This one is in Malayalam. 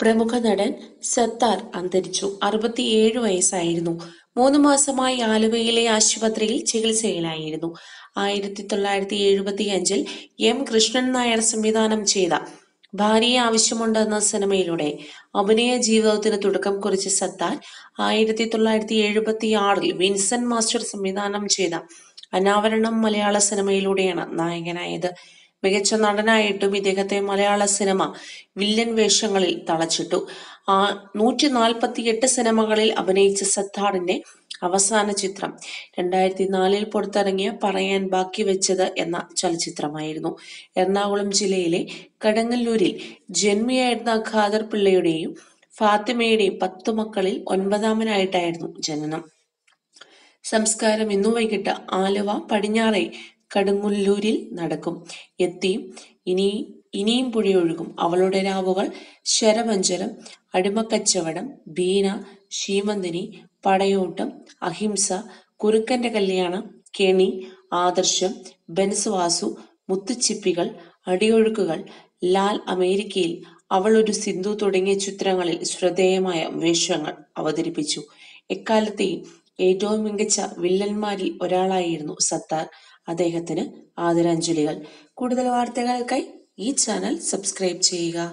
പ്രമുഖ നടൻ സത്താർ അന്തരിച്ചു അറുപത്തിയേഴ് വയസ്സായിരുന്നു മൂന്ന് മാസമായി ആലുവയിലെ ആശുപത്രിയിൽ ചികിത്സയിലായിരുന്നു ആയിരത്തി തൊള്ളായിരത്തി എഴുപത്തി അഞ്ചിൽ എം കൃഷ്ണൻ നായർ സംവിധാനം ചെയ്ത ഭാര്യയെ ആവശ്യമുണ്ടെന്ന സിനിമയിലൂടെ അഭിനയ ജീവിതത്തിന് തുടക്കം കുറിച്ച സത്താർ ആയിരത്തി തൊള്ളായിരത്തി എഴുപത്തി ആറിൽ വിൻസെന്റ് മാസ്റ്റർ സംവിധാനം ചെയ്ത അനാവരണം മലയാള സിനിമയിലൂടെയാണ് നായകനായത് മികച്ച നടനായിട്ടും ഇദ്ദേഹത്തെ മലയാള സിനിമ വില്ലൻ വേഷങ്ങളിൽ തളച്ചിട്ടു ആ നൂറ്റി നാൽപ്പത്തി എട്ട് സിനിമകളിൽ അഭിനയിച്ച സത്താറിന്റെ അവസാന ചിത്രം രണ്ടായിരത്തി നാലിൽ പുറത്തിറങ്ങിയ പറയാൻ ബാക്കി വെച്ചത് എന്ന ചലച്ചിത്രമായിരുന്നു എറണാകുളം ജില്ലയിലെ കടങ്ങല്ലൂരിൽ ജന്മിയായിരുന്ന ഖാദർ പിള്ളയുടെയും ഫാത്തിമയുടെയും പത്തു മക്കളിൽ ഒൻപതാമനായിട്ടായിരുന്നു ജനനം സംസ്കാരം ഇന്നു വൈകിട്ട് ആലുവ പടിഞ്ഞാറെ കടുങ്ങുല്ലൂരിൽ നടക്കും. ഇനി ഇനിയും പുഴയൊഴുകും. അവളുടെ രാവുകൾ ശരമഞ്ചരം, അടിമക്കച്ചവടം, ബീന, ശീമന്തിനി, പടയോട്ടം, അഹിംസ, കുറുക്കന്റെ കല്യാണം, കെണി, ആദർശം, ബെൻസ് വാസു, മുത്തുച്ചിപ്പികൾ, അടിയൊഴുക്കുകൾ, ലാൽ അമേരിക്കയിൽ, അവൾ ഒരു സിന്ധു തുടങ്ങിയ ചിത്രങ്ങളിൽ ശ്രദ്ധേയമായ വേഷങ്ങൾ അവതരിപ്പിച്ചു. എക്കാലത്തെയും ഏറ്റവും മികച്ച വില്ലന്മാരിൽ ഒരാളായിരുന്നു സത്താർ അദ്ദേഹത്തിന് ആദരാഞ്ജലികൾ കൂടുതൽ വാർത്തകൾക്കായി ഈ ചാനൽ സബ്സ്ക്രൈബ് ചെയ്യുക